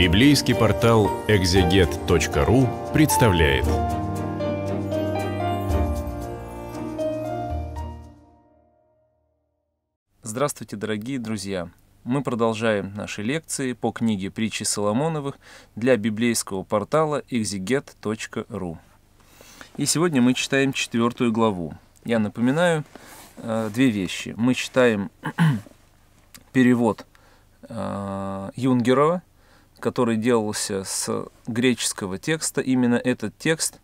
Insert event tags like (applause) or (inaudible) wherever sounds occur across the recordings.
Библейский портал экзегет.ру представляет. Здравствуйте, дорогие друзья! Мы продолжаем наши лекции по книге «Притчи Соломоновых» для библейского портала exeget.ru. И сегодня мы читаем четвертую главу. Я напоминаю э, две вещи. Мы читаем (clears throat) перевод э, Юнгерова – который делался с греческого текста, именно этот текст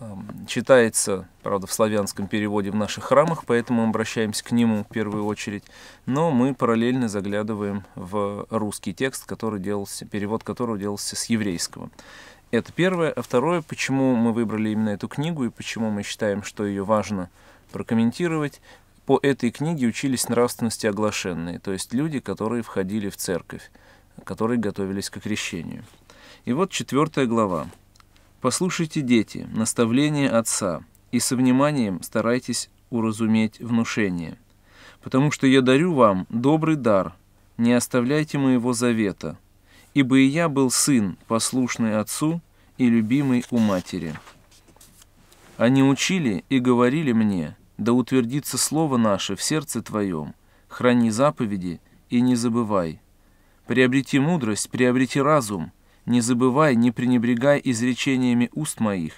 эм, читается, правда, в славянском переводе в наших храмах, поэтому мы обращаемся к нему в первую очередь, но мы параллельно заглядываем в русский текст, который делался, перевод которого делался с еврейского. Это первое. А второе, почему мы выбрали именно эту книгу и почему мы считаем, что ее важно прокомментировать, по этой книге учились нравственности оглашенные, то есть люди, которые входили в церковь которые готовились к крещению. И вот четвертая глава. «Послушайте, дети, наставление Отца, и со вниманием старайтесь уразуметь внушение, потому что я дарю вам добрый дар, не оставляйте моего завета, ибо и я был сын, послушный Отцу и любимый у матери. Они учили и говорили мне, да утвердится слово наше в сердце твоем, храни заповеди и не забывай, Приобрети мудрость, приобрети разум. Не забывай, не пренебрегай изречениями уст моих,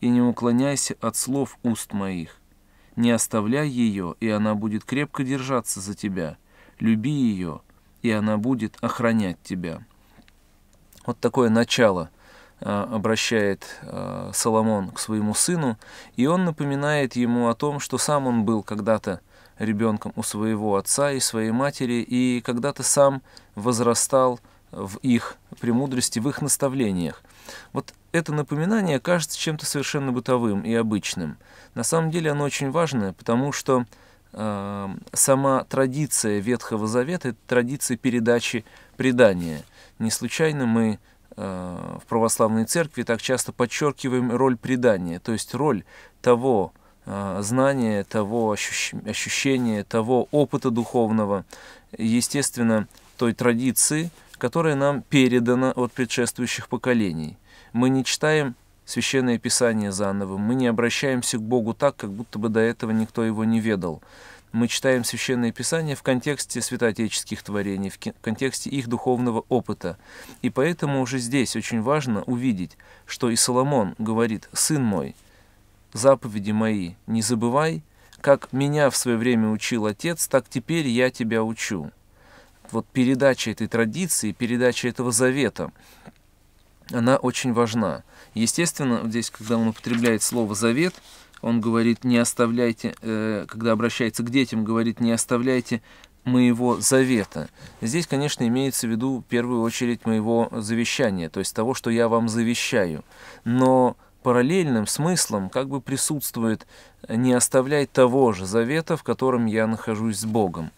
и не уклоняйся от слов уст моих. Не оставляй ее, и она будет крепко держаться за тебя. Люби ее, и она будет охранять тебя. Вот такое начало а, обращает а, Соломон к своему сыну, и он напоминает ему о том, что сам он был когда-то ребенком у своего отца и своей матери, и когда ты сам возрастал в их премудрости, в их наставлениях. Вот это напоминание кажется чем-то совершенно бытовым и обычным. На самом деле оно очень важное, потому что э, сама традиция Ветхого Завета – это традиция передачи предания. Не случайно мы э, в православной церкви так часто подчеркиваем роль предания, то есть роль того Э, знания, того ощущения, того опыта духовного, естественно, той традиции, которая нам передана от предшествующих поколений. Мы не читаем Священное Писание заново, мы не обращаемся к Богу так, как будто бы до этого никто его не ведал. Мы читаем Священное Писание в контексте святоотеческих творений, в контексте их духовного опыта. И поэтому уже здесь очень важно увидеть, что и Соломон говорит «Сын мой», заповеди мои, не забывай, как меня в свое время учил Отец, так теперь я тебя учу. Вот передача этой традиции, передача этого завета, она очень важна. Естественно, здесь, когда он употребляет слово «завет», он говорит, не оставляйте, э, когда обращается к детям, говорит, не оставляйте моего завета. Здесь, конечно, имеется в виду в первую очередь моего завещания, то есть того, что я вам завещаю. Но параллельным смыслом как бы присутствует э, «не оставлять того же завета, в котором я нахожусь с Богом».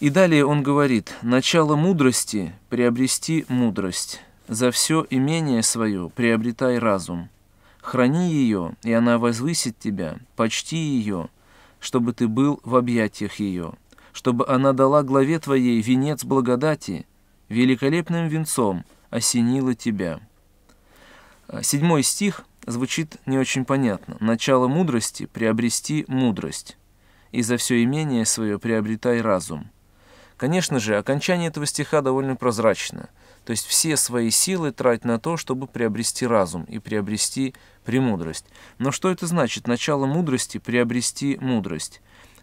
И далее он говорит «начало мудрости – приобрести мудрость, за все имение свое приобретай разум, храни ее, и она возвысит тебя, почти ее, чтобы ты был в объятиях ее, чтобы она дала главе твоей венец благодати, великолепным венцом осенила тебя». Э, седьмой стих звучит не очень понятно. «Начало мудрости – приобрести мудрость, и за все имение свое приобретай разум». Конечно же, окончание этого стиха довольно прозрачно. То есть все свои силы трать на то, чтобы приобрести разум и приобрести премудрость. Но что это значит? Начало мудрости – приобрести мудрость.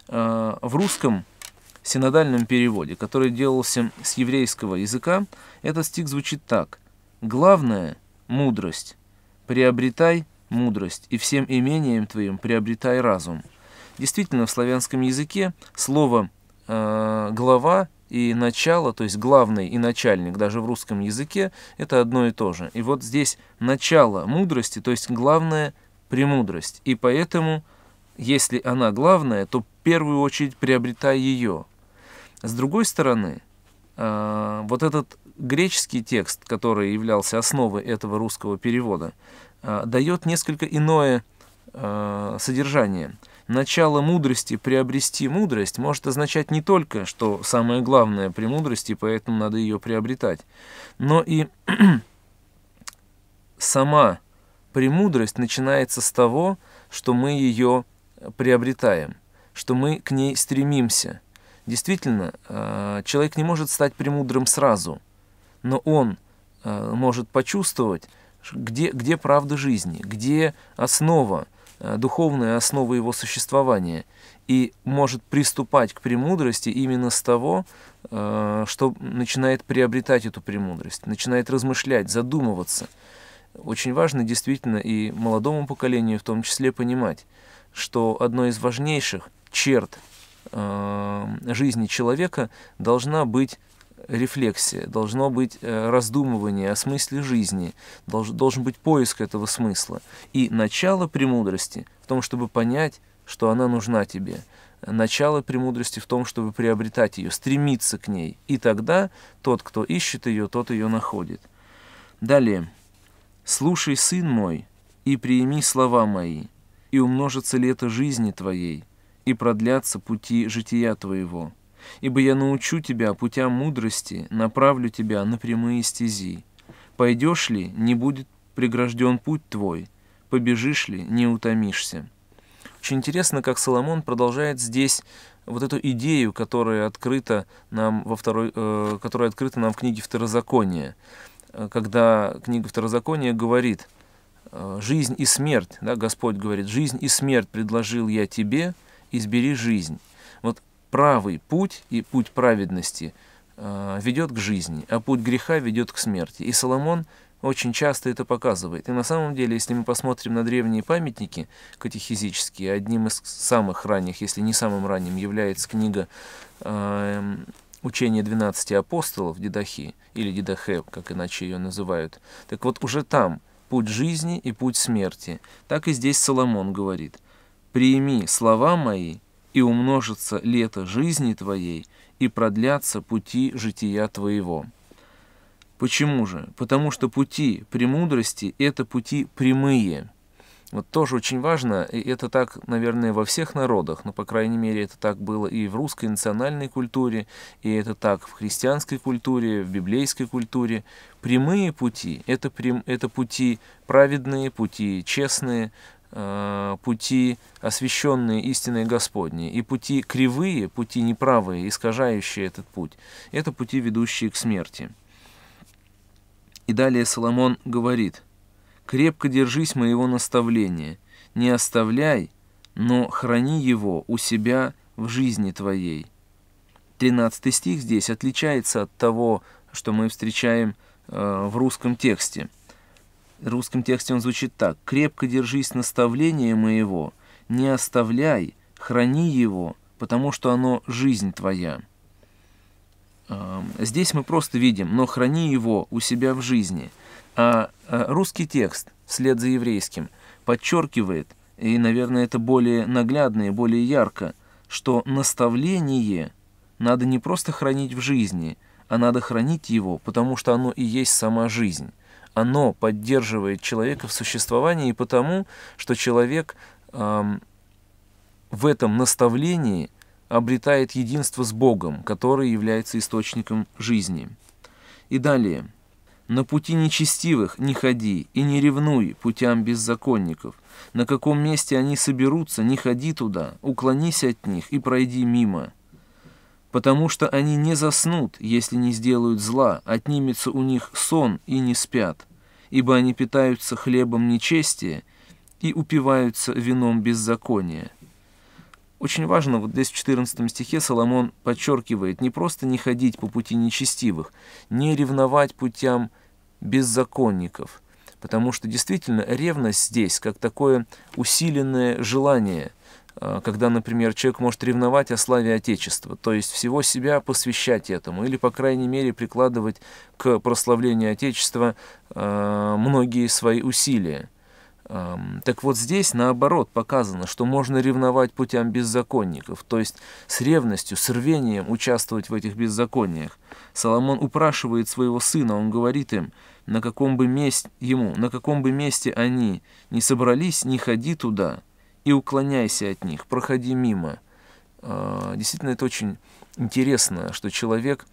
Э, в русском синодальном переводе, который делался с еврейского языка, этот стих звучит так. «Главное – мудрость. Приобретай мудрость, и всем имением твоим приобретай разум. Действительно, в славянском языке слово э, «глава» и «начало», то есть «главный» и «начальник», даже в русском языке, это одно и то же. И вот здесь начало мудрости, то есть главная премудрость. И поэтому, если она главная, то в первую очередь приобретай ее. С другой стороны, э, вот этот греческий текст, который являлся основой этого русского перевода, а, дает несколько иное а, содержание. Начало мудрости приобрести мудрость может означать не только, что самое главное при мудрости, поэтому надо ее приобретать, но и (clears throat) сама премудрость начинается с того, что мы ее приобретаем, что мы к ней стремимся. Действительно, а, человек не может стать премудрым сразу – но он э, может почувствовать, где, где правда жизни, где основа, э, духовная основа его существования, и может приступать к премудрости именно с того, э, что начинает приобретать эту премудрость, начинает размышлять, задумываться. Очень важно действительно и молодому поколению в том числе понимать, что одно из важнейших черт жизни человека должна быть рефлексия, должно быть э, раздумывание о смысле жизни, должен, должен быть поиск этого смысла. И начало премудрости в том, чтобы понять, что она нужна тебе. Начало премудрости в том, чтобы приобретать ее, стремиться к ней. И тогда тот, кто ищет ее, тот ее находит. Далее. «Слушай, сын мой, и приими слова мои, и умножится лето жизни твоей, и продлятся пути жития твоего» ибо я научу тебя путям мудрости, направлю тебя на прямые стези. Пойдешь ли, не будет прегражден путь твой, побежишь ли, не утомишься». Очень интересно, как Соломон продолжает здесь вот эту идею, которая открыта нам, во второй, э, которая открыта нам в книге Второзакония, э, когда книга Второзакония говорит э, «Жизнь и смерть», да, Господь говорит «Жизнь и смерть предложил я тебе, избери жизнь» правый путь и путь праведности э, ведет к жизни, а путь греха ведет к смерти. И Соломон очень часто это показывает. И на самом деле, если мы посмотрим на древние памятники катехизические, одним из самых ранних, если не самым ранним, является книга э, эм, «Учение 12 апостолов» Дедахи, или Дедахе, как иначе ее называют. Так вот, уже там путь жизни и путь смерти. Так и здесь Соломон говорит. «Прими слова мои и умножится лето жизни твоей, и продлятся пути жития твоего». Почему же? Потому что пути премудрости – это пути прямые. Вот тоже очень важно, и это так, наверное, во всех народах, но, по крайней мере, это так было и в русской национальной культуре, и это так в христианской культуре, в библейской культуре. Прямые пути это, прям, – это пути праведные, пути честные, Э, пути, освященные истиной Господней, и пути кривые, пути неправые, искажающие этот путь. Это пути, ведущие к смерти. И далее Соломон говорит, «Крепко держись моего наставления, не оставляй, но храни его у себя в жизни твоей». 13 стих здесь отличается от того, что мы встречаем э, в русском тексте – в русском тексте он звучит так. «Крепко держись наставления моего, не оставляй, храни его, потому что оно жизнь твоя». Здесь мы просто видим, но храни его у себя в жизни. А, а русский текст, вслед за еврейским, подчеркивает, и, наверное, это более наглядно и более ярко, что наставление надо не просто хранить в жизни, а надо хранить его, потому что оно и есть сама жизнь оно поддерживает человека в существовании, и потому, что человек эм, в этом наставлении обретает единство с Богом, который является источником жизни. И далее. «На пути нечестивых не ходи и не ревнуй путям беззаконников. На каком месте они соберутся, не ходи туда, уклонись от них и пройди мимо» потому что они не заснут, если не сделают зла, отнимется у них сон и не спят, ибо они питаются хлебом нечестия и упиваются вином беззакония. Очень важно, вот здесь в 14 стихе Соломон подчеркивает, не просто не ходить по пути нечестивых, не ревновать путям беззаконников, потому что действительно ревность здесь как такое усиленное желание – Э, когда, например, человек может ревновать о славе Отечества, то есть всего себя посвящать этому, или, по крайней мере, прикладывать к прославлению Отечества э, многие свои усилия. Эм, так вот здесь, наоборот, показано, что можно ревновать путям беззаконников, то есть с ревностью, с рвением участвовать в этих беззакониях. Соломон упрашивает своего сына, он говорит им, на каком бы месте, ему, на каком бы месте они не собрались, не ходи туда, и уклоняйся от них, проходи мимо. А, действительно, это очень интересно, что человек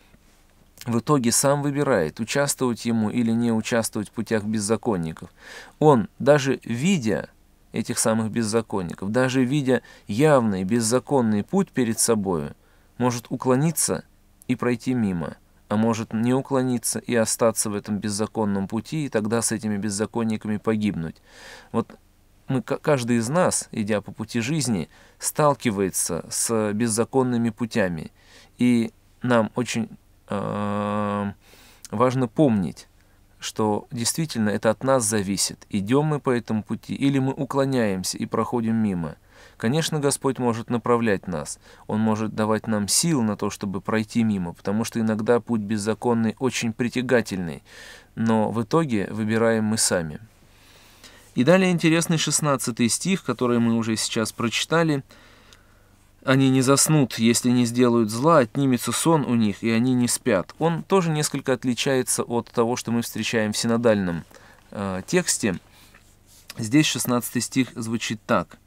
в итоге сам выбирает, участвовать ему или не участвовать в путях беззаконников. Он, даже видя этих самых беззаконников, даже видя явный беззаконный путь перед собою, может уклониться и пройти мимо, а может не уклониться и остаться в этом беззаконном пути, и тогда с этими беззаконниками погибнуть. Вот мы, каждый из нас, идя по пути жизни, сталкивается с беззаконными путями. И нам очень э, важно помнить, что действительно это от нас зависит, идем мы по этому пути или мы уклоняемся и проходим мимо. Конечно, Господь может направлять нас, Он может давать нам сил на то, чтобы пройти мимо, потому что иногда путь беззаконный очень притягательный, но в итоге выбираем мы сами. И далее интересный 16 стих, который мы уже сейчас прочитали. «Они не заснут, если не сделают зла, отнимется сон у них, и они не спят». Он тоже несколько отличается от того, что мы встречаем в синодальном э, тексте. Здесь 16 стих звучит так.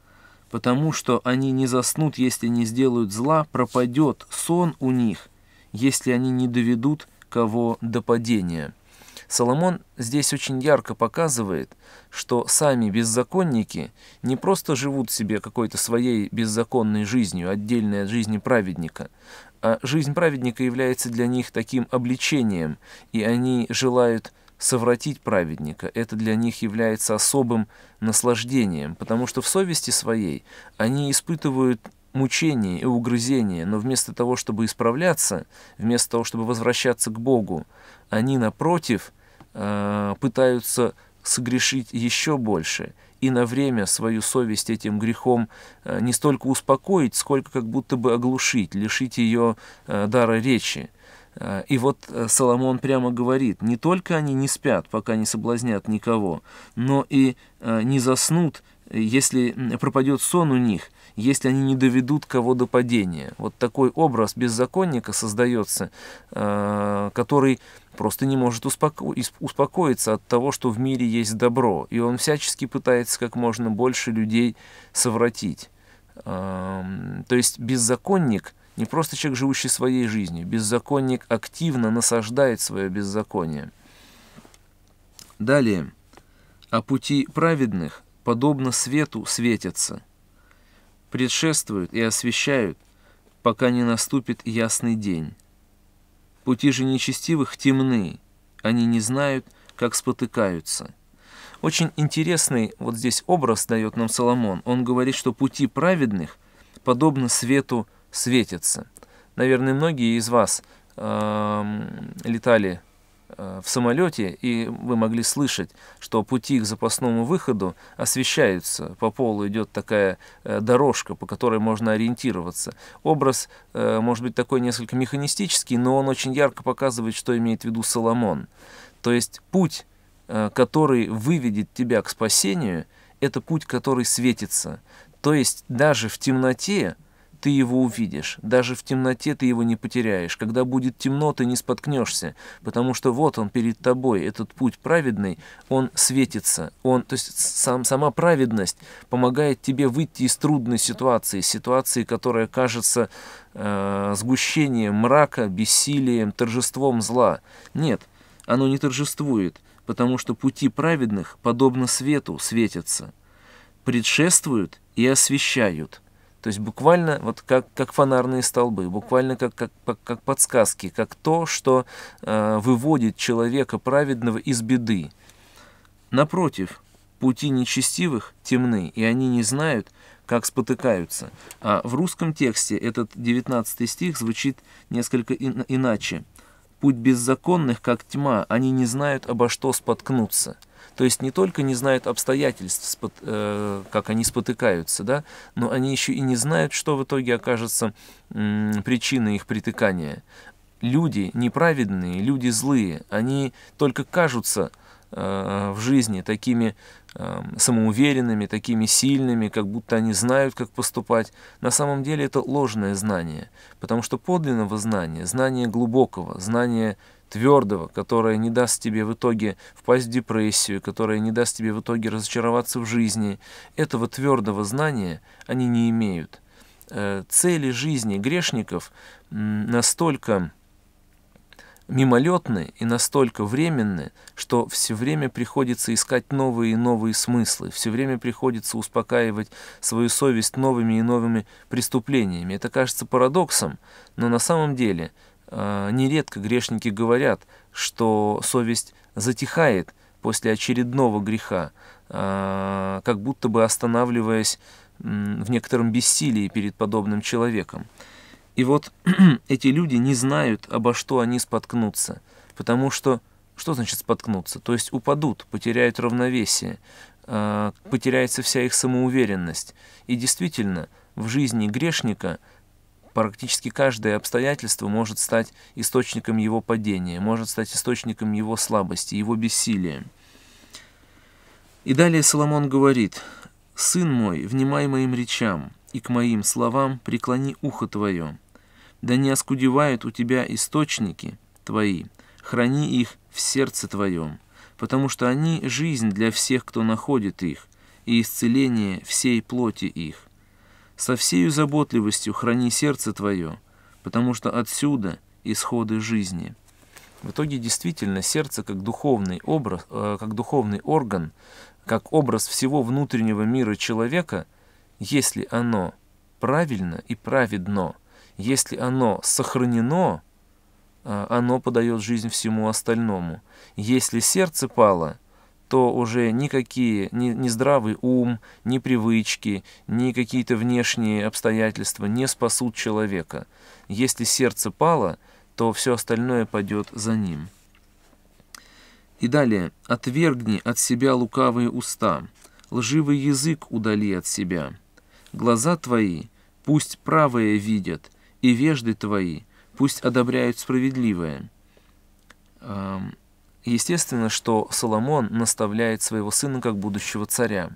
«Потому что они не заснут, если не сделают зла, пропадет сон у них, если они не доведут кого до падения». Соломон здесь очень ярко показывает, что сами беззаконники не просто живут себе какой-то своей беззаконной жизнью, отдельной от жизни праведника, а жизнь праведника является для них таким обличением, и они желают совратить праведника. Это для них является особым наслаждением, потому что в совести своей они испытывают мучение и угрызение, но вместо того, чтобы исправляться, вместо того, чтобы возвращаться к Богу, они, напротив, Э, пытаются согрешить еще больше и на время свою совесть этим грехом э, не столько успокоить, сколько как будто бы оглушить, лишить ее э, дара речи. И вот Соломон прямо говорит, не только они не спят, пока не соблазнят никого, но и не заснут, если пропадет сон у них, если они не доведут кого до падения. Вот такой образ беззаконника создается, который просто не может успоко... успокоиться от того, что в мире есть добро, и он всячески пытается как можно больше людей совратить. То есть беззаконник не просто человек, живущий своей жизнью, беззаконник активно насаждает свое беззаконие. Далее. «А пути праведных, подобно свету, светятся, предшествуют и освещают, пока не наступит ясный день». Пути же нечестивых темны, они не знают, как спотыкаются. Очень интересный вот здесь образ дает нам Соломон. Он говорит, что пути праведных подобно свету светятся. Наверное, многие из вас э, летали Э, в самолете, и вы могли слышать, что пути к запасному выходу освещаются, по полу идет такая э, дорожка, по которой можно ориентироваться. Образ э, может быть такой несколько механистический, но он очень ярко показывает, что имеет в виду Соломон. То есть путь, который выведет тебя к спасению, это путь, который светится. То есть даже в темноте ты его увидишь. Даже в темноте ты его не потеряешь. Когда будет темно, ты не споткнешься, потому что вот он перед тобой, этот путь праведный, он светится. Он, то есть сам, сама праведность помогает тебе выйти из трудной ситуации, ситуации, которая кажется э, сгущением мрака, бессилием, торжеством зла. Нет, оно не торжествует, потому что пути праведных, подобно свету, светятся, предшествуют и освещают – то есть буквально вот как, как фонарные столбы, буквально как, как, как подсказки, как то, что э, выводит человека праведного из беды. Напротив, пути нечестивых темны, и они не знают, как спотыкаются. А в русском тексте этот 19 стих звучит несколько иначе. «Путь беззаконных, как тьма, они не знают, обо что споткнуться». То есть не только не знают обстоятельств, э, как они спотыкаются, да, но они еще и не знают, что в итоге окажется причиной их притыкания. Люди неправедные, люди злые, они только кажутся э, в жизни такими эм, самоуверенными, такими сильными, как будто они знают, как поступать. На самом деле это ложное знание, потому что подлинного знания, знания глубокого, знания твердого, которое не даст тебе в итоге впасть в депрессию, которое не даст тебе в итоге разочароваться в жизни, этого твердого знания они не имеют. Э, цели жизни грешников настолько мимолетны и настолько временны, что все время приходится искать новые и новые смыслы, все время приходится успокаивать свою совесть новыми и новыми преступлениями. Это кажется парадоксом, но на самом деле Э, нередко грешники говорят, что совесть затихает после очередного греха, э, как будто бы останавливаясь в некотором бессилии перед подобным человеком. И вот (clears throat) эти люди не знают, обо что они споткнутся, потому что что значит споткнуться? То есть упадут, потеряют равновесие, э, потеряется вся их самоуверенность. И действительно, в жизни грешника – Практически каждое обстоятельство может стать источником его падения, может стать источником его слабости, его бессилия. И далее Соломон говорит, «Сын мой, внимай моим речам, и к моим словам преклони ухо твое. Да не оскудевают у тебя источники твои, храни их в сердце твоем, потому что они — жизнь для всех, кто находит их, и исцеление всей плоти их. Со всею заботливостью храни сердце твое, потому что отсюда исходы жизни». В итоге действительно сердце как духовный, образ, э, как духовный орган, как образ всего внутреннего мира человека, если оно правильно и праведно, если оно сохранено, э, оно подает жизнь всему остальному. Если сердце пало – то уже никакие, ни, ни здравый ум, ни привычки, ни какие-то внешние обстоятельства не спасут человека. Если сердце пало, то все остальное пойдет за ним. И далее. «Отвергни от себя лукавые уста, лживый язык удали от себя. Глаза твои пусть правые видят, и вежды твои пусть одобряют справедливое». Естественно, что Соломон наставляет своего сына как будущего царя.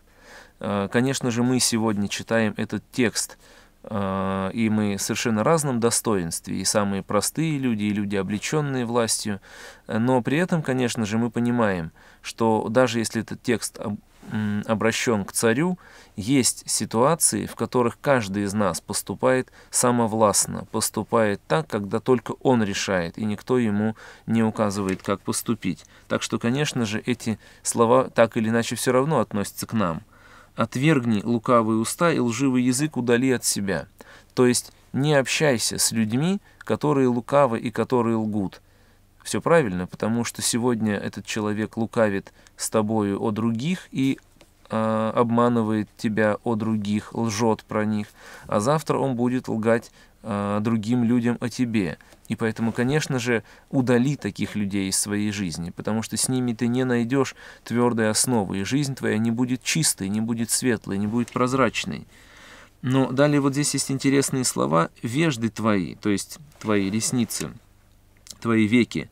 Э, конечно же, мы сегодня читаем этот текст, э, и мы совершенно разном достоинстве, и самые простые люди, и люди, облеченные властью. Э, но при этом, конечно же, мы понимаем, что даже если этот текст обращен к царю, есть ситуации, в которых каждый из нас поступает самовластно, поступает так, когда только он решает, и никто ему не указывает, как поступить. Так что, конечно же, эти слова так или иначе все равно относятся к нам. «Отвергни лукавые уста и лживый язык удали от себя». То есть не общайся с людьми, которые лукавы и которые лгут – все правильно, потому что сегодня этот человек лукавит с тобою о других и э, обманывает тебя о других, лжет про них, а завтра он будет лгать э, другим людям о тебе. И поэтому, конечно же, удали таких людей из своей жизни, потому что с ними ты не найдешь твердой основы, и жизнь твоя не будет чистой, не будет светлой, не будет прозрачной. Но далее вот здесь есть интересные слова «вежды твои», то есть «твои ресницы» твои веки.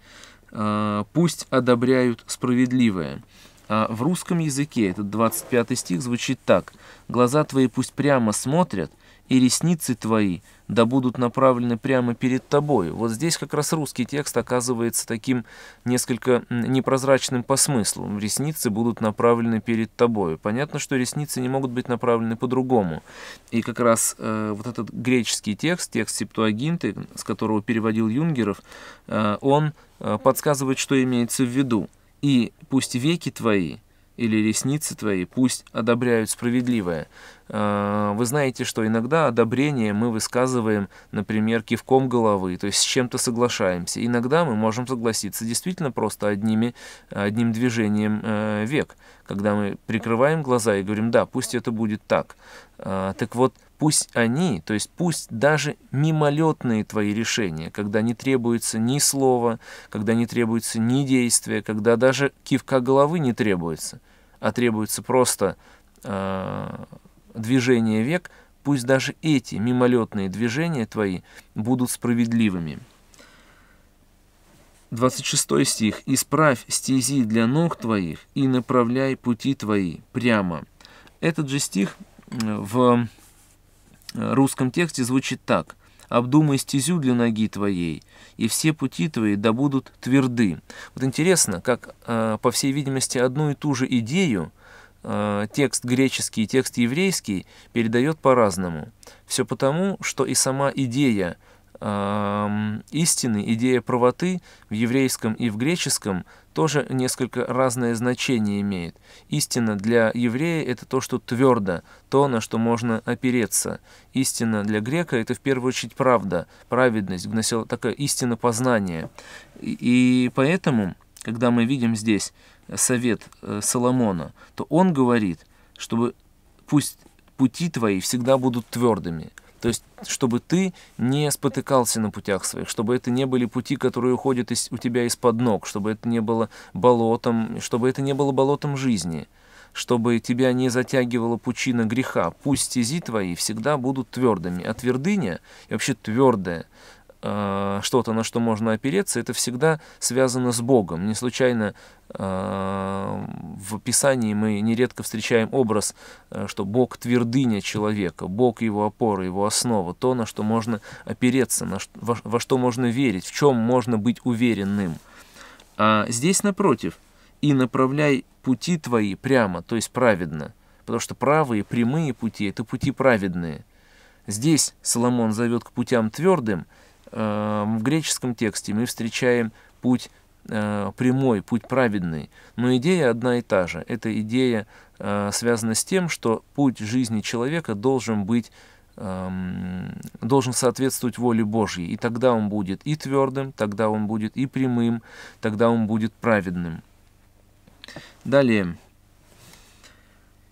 А, пусть одобряют справедливое. А в русском языке этот 25 стих звучит так. «Глаза твои пусть прямо смотрят, и ресницы твои да будут направлены прямо перед тобою». Вот здесь как раз русский текст оказывается таким несколько непрозрачным по смыслу. Ресницы будут направлены перед тобою. Понятно, что ресницы не могут быть направлены по-другому. И как раз э, вот этот греческий текст, текст Септуагинты, с которого переводил Юнгеров, э, он э, подсказывает, что имеется в виду. «И пусть веки твои или ресницы твои пусть одобряют справедливое. А, вы знаете, что иногда одобрение мы высказываем, например, кивком головы, то есть с чем-то соглашаемся. Иногда мы можем согласиться действительно просто одними, одним движением э, век, когда мы прикрываем глаза и говорим, да, пусть это будет так. А, так вот, пусть они, то есть пусть даже мимолетные твои решения, когда не требуется ни слова, когда не требуется ни действия, когда даже кивка головы не требуется, а требуется просто э, движение век, пусть даже эти мимолетные движения твои будут справедливыми. 26 стих. «Исправь стези для ног твоих и направляй пути твои прямо». Этот же стих э, в э, русском тексте звучит так обдумай стезю для ноги твоей, и все пути твои да будут тверды». Вот интересно, как, э, по всей видимости, одну и ту же идею э, текст греческий и текст еврейский передает по-разному. Все потому, что и сама идея эм, истины, идея правоты в еврейском и в греческом тоже несколько разное значение имеет. Истина для еврея – это то, что твердо, то, на что можно опереться. Истина для грека – это в первую очередь правда, праведность, вносила такая истина познания. и поэтому, когда мы видим здесь совет э, Соломона, то он говорит, чтобы пусть пути твои всегда будут твердыми – то есть, чтобы ты не спотыкался на путях своих, чтобы это не были пути, которые уходят из, у тебя из-под ног, чтобы это не было болотом, чтобы это не было болотом жизни, чтобы тебя не затягивала пучина греха. Пусть стези твои всегда будут твердыми, а твердыня и вообще твердая – Э, что-то, на что можно опереться, это всегда связано с Богом. Не случайно э, в Писании мы нередко встречаем образ, э, что Бог твердыня человека, Бог его опора, его основа, то, на что можно опереться, на что, во, во что можно верить, в чем можно быть уверенным. А здесь напротив, и направляй пути твои прямо, то есть праведно, потому что правые, прямые пути – это пути праведные. Здесь Соломон зовет к путям твердым – Э, в греческом тексте мы встречаем путь э, прямой, путь праведный. Но идея одна и та же. Эта идея э, связана с тем, что путь жизни человека должен быть эм, должен соответствовать воле Божьей. И тогда он будет и твердым, тогда он будет и прямым, тогда он будет праведным. Далее.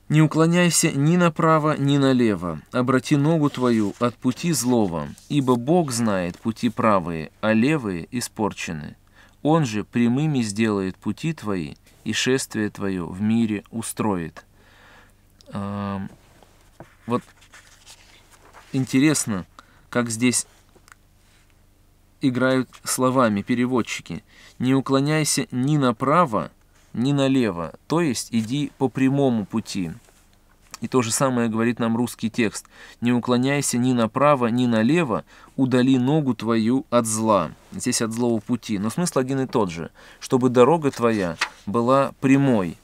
Не уклоняйся ни направо, ни налево, обрати ногу твою от пути злого, ибо Бог знает пути правые, а левые испорчены. Он же прямыми сделает пути твои, и шествие твое в мире устроит». А, вот интересно, как здесь играют словами переводчики. «Не уклоняйся ни направо, ни налево, то есть иди по прямому пути. И то же самое говорит нам русский текст. «Не уклоняйся ни направо, ни налево, удали ногу твою от зла». Здесь от злого пути. Но смысл один и тот же. «Чтобы дорога твоя была прямой».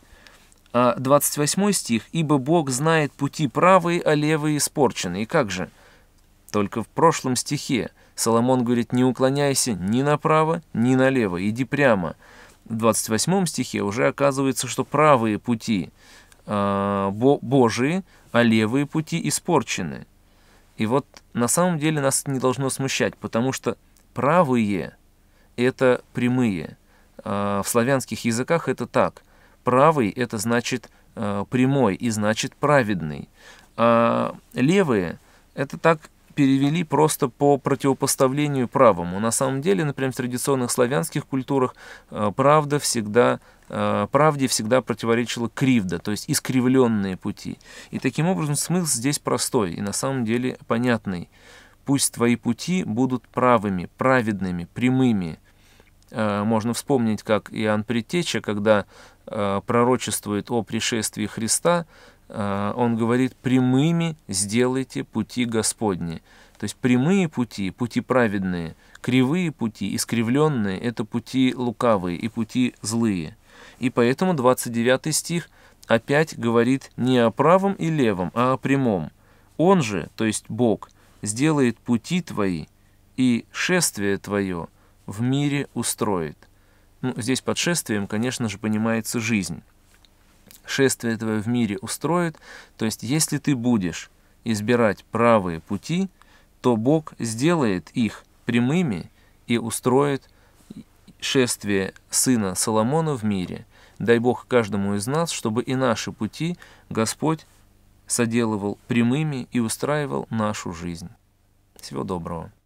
А 28 стих «Ибо Бог знает пути правые, а левые испорчены». И как же? Только в прошлом стихе Соломон говорит «Не уклоняйся ни направо, ни налево, иди прямо» в 28 стихе уже оказывается, что правые пути э, Божии, а левые пути испорчены. И вот на самом деле нас не должно смущать, потому что правые – это прямые. Э, в славянских языках это так. Правый – это значит э, прямой и значит праведный. А левые – это так перевели просто по противопоставлению правому. На самом деле, например, в традиционных славянских культурах э, правда всегда э, правде всегда противоречила кривда, то есть искривленные пути. И таким образом смысл здесь простой и на самом деле понятный. Пусть твои пути будут правыми, праведными, прямыми. Э, можно вспомнить, как Иоанн Предтеча, когда пророчествует о пришествии Христа, Э, он говорит, прямыми сделайте пути Господни. То есть прямые пути, пути праведные, кривые пути, искривленные – это пути лукавые и пути злые. И поэтому 29 стих опять говорит не о правом и левом, а о прямом. Он же, то есть Бог, сделает пути твои и шествие твое в мире устроит. Ну, здесь под шествием, конечно же, понимается жизнь шествие твое в мире устроит. То есть, если ты будешь избирать правые пути, то Бог сделает их прямыми и устроит шествие сына Соломона в мире. Дай Бог каждому из нас, чтобы и наши пути Господь соделывал прямыми и устраивал нашу жизнь. Всего доброго.